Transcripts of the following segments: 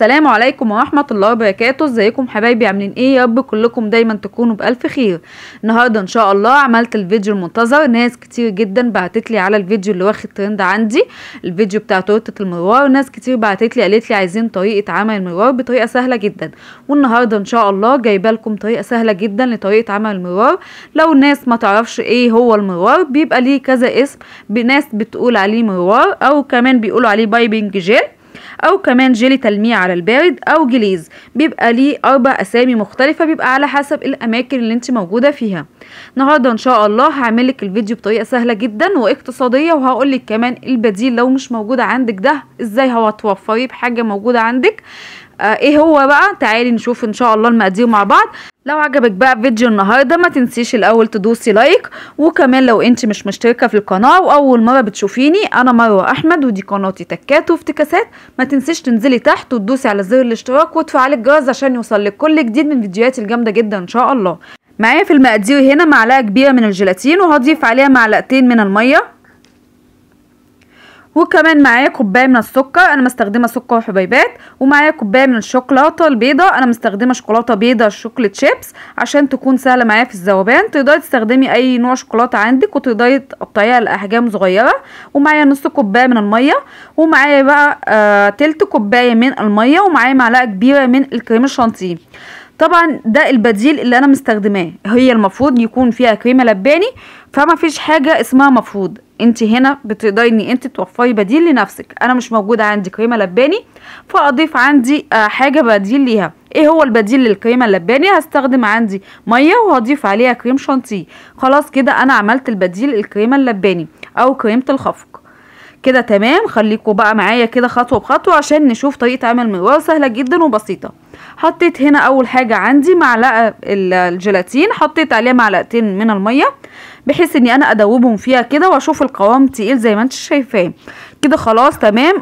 السلام عليكم ورحمة الله وبركاته ازيكم حبايبي عاملين ايه يا رب كلكم دايما تكونوا بألف خير النهاردة ان شاء الله عملت الفيديو المنتظر ناس كتير جدا بعتتلي على الفيديو اللي واخد ترند عندي الفيديو بتاع تورتة المروار ناس كتير بعتتلي قالتلي عايزين طريقة عمل المروار بطريقة سهلة جدا والنهاردة ان شاء الله جايبة لكم طريقة سهلة جدا لطريقة عمل المروار لو الناس ما تعرفش ايه هو المروار بيبقى ليه كذا اسم ناس بتقول عليه مروار او كمان بيقولوا عليه بايبنج جيل او كمان جيلي تلميع على البارد او جليز بيبقى ليه اربع اسامي مختلفه بيبقى على حسب الاماكن اللي انت موجوده فيها النهارده ان شاء الله هعمل لك الفيديو بطريقه سهله جدا واقتصاديه وهقول لك كمان البديل لو مش موجود عندك ده ازاي هتوفريه بحاجه موجوده عندك آه ايه هو بقى تعالي نشوف ان شاء الله المقادير مع بعض لو عجبك بقى فيديو النهارده ما تنسيش الاول تدوسي لايك وكمان لو انت مش مشتركه في القناه واول مره بتشوفيني انا مروه احمد ودي قناتي تكات وافتكاسات ما تنسيش تنزلي تحت وتدوسي على زر الاشتراك وتفعلي الجرس عشان يوصلك كل جديد من فيديوهاتي الجامده جدا ان شاء الله معايا في المقادير هنا معلقه كبيره من الجيلاتين وهضيف عليها معلقتين من الميه وكمان معايا كوبايه من السكر انا مستخدمه سكر وحبيبات ومعايا كوبايه من الشوكولاته البيضه انا مستخدمه شوكولاته بيضه شوكليت شيبس عشان تكون سهله معايا في الذوبان تقدري تستخدمي اي نوع شوكولاته عندك وتقدري تقطعيها لاحجام صغيره ومعايا نص كوبايه من الميه ومعايا بقى آه تلت كوبايه من الميه ومعايا معلقه كبيره من الكريم الشانتيه طبعا ده البديل اللي انا مستخدماه هي المفروض يكون فيها كريمه لباني فما فيش حاجه اسمها مفروض انت هنا بتقدري ان انت توفري بديل لنفسك انا مش موجوده عندي كريمه لباني فاضيف عندي آه، حاجه بديل ليها ايه هو البديل للكريمه اللباني هستخدم عندي ميه وهضيف عليها كريم شانتيه خلاص كده انا عملت البديل الكريمه اللباني او كريمه الخفق كده تمام خليكم بقى معايا كده خطوه بخطوه عشان نشوف طريقه عمل الممبار سهله جدا وبسيطه حطيت هنا اول حاجه عندي معلقه الجيلاتين حطيت عليها معلقتين من الميه بحيث اني انا ادوبهم فيها كده واشوف القوام تقيل زي ما انت شايفاه كده خلاص تمام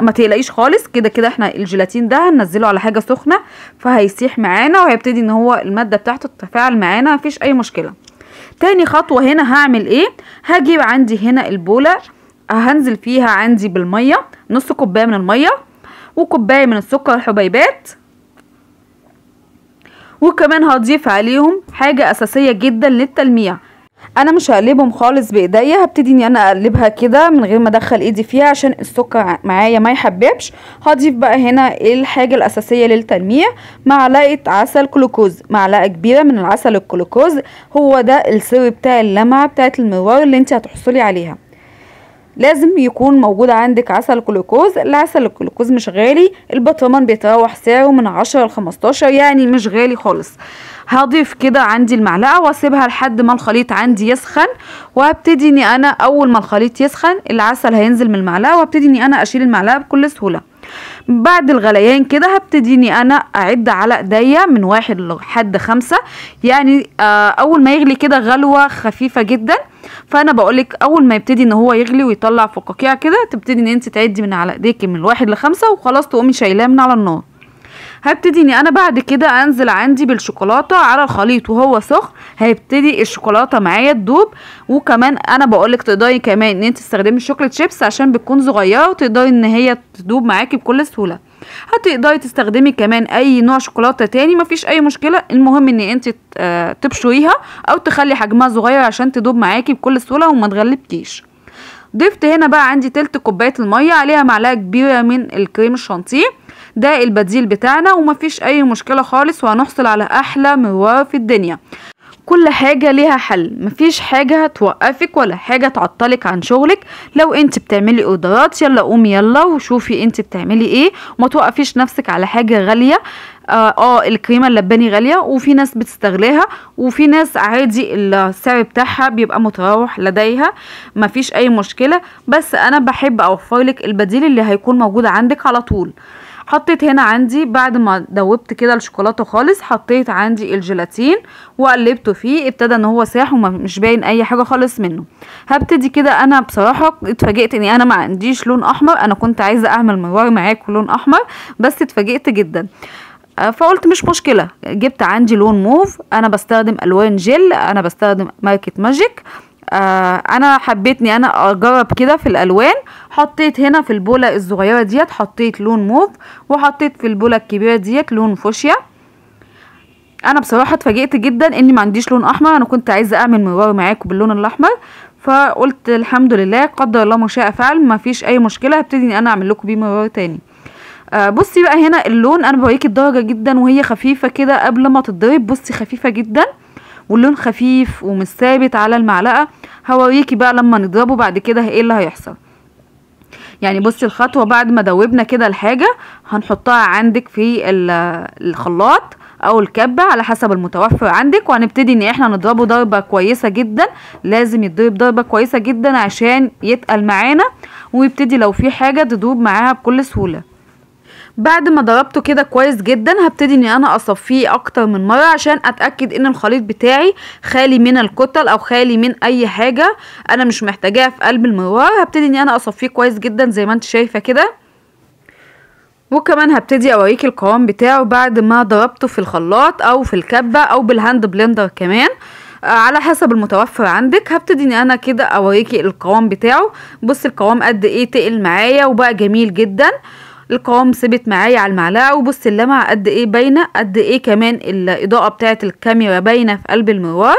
ما تقلقيش خالص كده كده احنا الجيلاتين ده هننزله على حاجه سخنه فهيسيح معانا وهيبتدي ان هو الماده بتاعته تتفاعل معانا مفيش اي مشكله تاني خطوه هنا هعمل ايه هجيب عندي هنا البوله هنزل فيها عندي بالمية نص كوباية من المية وكوباية من السكر الحبيبات وكمان هضيف عليهم حاجة أساسية جدا للتلميع انا مش هقلبهم خالص بايديا هبتدي ان انا اقلبها كده من غير ما ادخل ايدي فيها عشان السكر معايا ما يحببش هضيف بقى هنا الحاجه الاساسيه للتلميع معلقه عسل كلوكوز معلقه كبيره من العسل الجلوكوز هو ده السر بتاع اللمعه بتاعه المروار اللي انت هتحصلي عليها لازم يكون موجود عندك عسل جلوكوز العسل الجلوكوز مش غالي البطرمان بيتراوح سعره من 10 ل 15 يعني مش غالي خالص هضيف كده عندي المعلقه واسيبها لحد ما الخليط عندي يسخن وابتدي اني انا اول ما الخليط يسخن العسل هينزل من المعلقه وابتدي اني انا اشيل المعلقه بكل سهوله بعد الغليان كده هبتدي انا اعد على ايديا من واحد لحد خمسة يعني آه اول ما يغلي كده غلوة خفيفة جدا فانا بقولك اول ما يبتدي ان هو يغلي ويطلع فقاقيع كده تبتدي ان انت تعدي من على ايديك من واحد لخمسة وخلاص تقومي شايلاه من على النار هبتدي اني انا بعد كده انزل عندي بالشوكولاته على الخليط وهو سخن هيبتدي الشوكولاته معايا تدوب وكمان انا بقولك تقدري كمان ان انت تستخدمي الشوكليت شيبس عشان بتكون صغيره وتقدري ان هي تدوب معاكي بكل سهوله هتقدري تستخدمي كمان اي نوع شوكولاته تاني مفيش اي مشكله المهم ان انت آه، تبشريها او تخلي حجمها صغير عشان تدوب معاكي بكل سهوله وما تغلبكيش ضفت هنا بقى عندي تلت كوبايه الميه عليها معلقه كبيره من الكريم الشانتيه ده البديل بتاعنا ومفيش اي مشكله خالص وهنحصل على احلى مروره في الدنيا كل حاجة ليها حل مفيش حاجة هتوقفك ولا حاجة تعطلك عن شغلك لو انت بتعملي اوردرات يلا قومي يلا وشوفي انت بتعملي ايه وما توقفيش نفسك على حاجة غالية اه, آه، الكريمة اللباني غالية وفي ناس بتستغلاها وفي ناس عادي السعر بتاعها بيبقى متراوح لديها مفيش اي مشكلة بس انا بحب اوفرلك البديل اللي هيكون موجود عندك على طول حطيت هنا عندي بعد ما دوبت كده الشوكولاته خالص حطيت عندي الجيلاتين وقلبته فيه ابتدى ان هو ساح ومش باين اي حاجه خالص منه هبتدي كده انا بصراحه اتفاجئت اني انا ما عنديش لون احمر انا كنت عايزه اعمل مروار معاك لون احمر بس اتفاجئت جدا آه، فقلت مش مشكلة جبت عندي لون موف أنا بستخدم ألوان جل أنا بستخدم ماركة ماجيك آه انا حبيتني انا اجرب كده في الالوان حطيت هنا في البوله الصغيره ديت حطيت لون موف وحطيت في البوله الكبيره ديت لون فوشيا انا بصراحه اتفاجئت جدا اني ما عنديش لون احمر انا كنت عايزه اعمل مرار معاكم باللون الاحمر فقلت الحمد لله قدر الله ما شاء فعل ما فيش اي مشكله هبتدي ان انا اعمل لكم بيه مرار تاني آه بصي بقى هنا اللون انا بوريكي الدرجه جدا وهي خفيفه كده قبل ما تتضرب بصي خفيفه جدا واللون خفيف ومش ثابت على المعلقه هوريكي بقى لما نضربه بعد كده ايه اللي هيحصل يعني بصي الخطوه بعد ما دوبنا كده الحاجه هنحطها عندك في الخلاط او الكبه على حسب المتوفر عندك وهنبتدي ان احنا نضربه ضربه كويسه جدا لازم يتضرب ضربه كويسه جدا عشان يتقل معانا ويبتدي لو في حاجه تدوب معاها بكل سهوله بعد ما ضربته كده كويس جدا هبتدي ان انا اصفيه اكتر من مره عشان اتاكد ان الخليط بتاعي خالي من الكتل او خالي من اي حاجه انا مش محتاجاها في قلب المروار هبتدي ان انا اصفيه كويس جدا زي ما انت شايفه كده وكمان هبتدي اوريكي القوام بتاعه بعد ما ضربته في الخلاط او في الكبه او بالهاند بلندر كمان آه، على حسب المتوفر عندك هبتدي ان انا كده اوريكي القوام بتاعه بصي القوام قد ايه تقل معايا وبقى جميل جدا القوام ثبت معايا على المعلقه وبص اللمعه قد ايه باينه قد ايه كمان الاضاءه بتاعه الكاميرا باينه في قلب المروار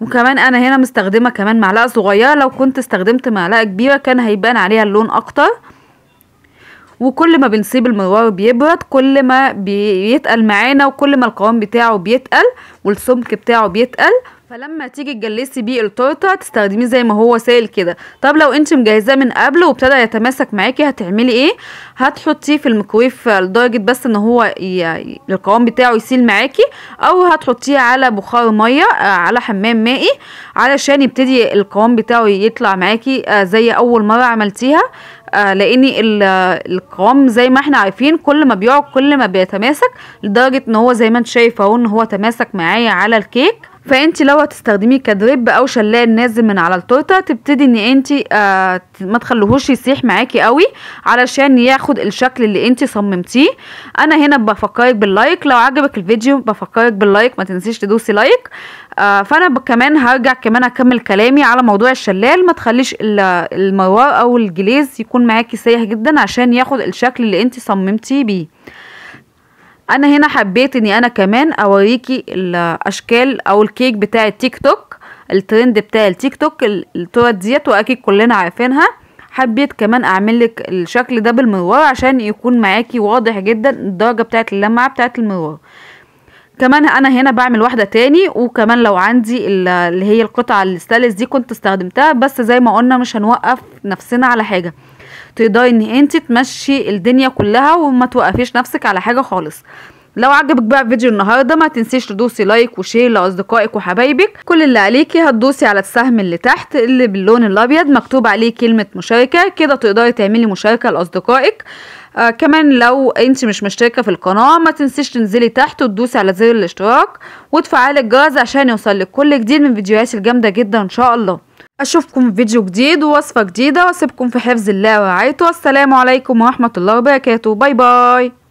وكمان انا هنا مستخدمه كمان معلقه صغيره لو كنت استخدمت معلقه كبيره كان هيبان عليها اللون اكتر وكل ما بنسيب المروار بيبرد كل ما بيتقل معانا وكل ما القوام بتاعه بيتقل والسمك بتاعه بيتقل فلما تيجي تجلسي بيه التورته تستخدميه زي ما هو سائل كده طب لو انت مجهزاه من قبل وابتدى يتماسك معاكي هتعملي ايه هتحطيه في الميكرويف لدرجه بس ان هو ي... القوام بتاعه يسيل معاكي او هتحطيه على بخار ميه آه، على حمام مائي علشان يبتدي القوام بتاعه يطلع معاكي آه، زي اول مره عملتيها آه، لان القوام زي ما احنا عارفين كل ما بيقعد كل ما بيتماسك لدرجه ان هو زي ما انت شايفه ان هو تماسك معايا على الكيك فانت لو هتستخدميه كدريب او شلال نازل من على التورته تبتدي ان انت آه ما تخليهوش يسيح معاكي قوي علشان ياخد الشكل اللي انت صممتيه انا هنا بفكرك باللايك لو عجبك الفيديو بفكرك باللايك ما تنسيش تدوسي لايك آه فانا كمان هرجع كمان اكمل كلامي على موضوع الشلال ما تخليش المروار او الجليز يكون معاكي سايح جدا عشان ياخد الشكل اللي انت صممتيه بيه انا هنا حبيت اني انا كمان اوريكي الاشكال او الكيك بتاع التيك توك الترند بتاع التيك توك التورت ديت واكيد كلنا عارفينها حبيت كمان اعمل لك الشكل ده بالمروار عشان يكون معاكي واضح جدا الدرجه بتاعه اللمعه بتاعه المروار كمان انا هنا بعمل واحده تاني وكمان لو عندي اللي هي القطعه الستالس دي كنت استخدمتها بس زي ما قلنا مش هنوقف نفسنا على حاجه تقدري ان انت تمشي الدنيا كلها وما توقفيش نفسك على حاجه خالص لو عجبك بقى فيديو النهارده ما تنسيش تدوسي لايك وشير لاصدقائك وحبايبك كل اللي عليكي هتدوسي على السهم اللي تحت اللي باللون الابيض مكتوب عليه كلمه مشاركه كده تقدري تعملي مشاركه لاصدقائك آه كمان لو انت مش مشتركه في القناه ما تنسيش تنزلي تحت وتدوسي على زر الاشتراك وتفعلي الجرس عشان يوصلك كل جديد من فيديوهاتي الجامده جدا ان شاء الله اشوفكم في فيديو جديد ووصفه جديده واسيبكم في حفظ الله ورعايته والسلام عليكم ورحمه الله وبركاته باي باي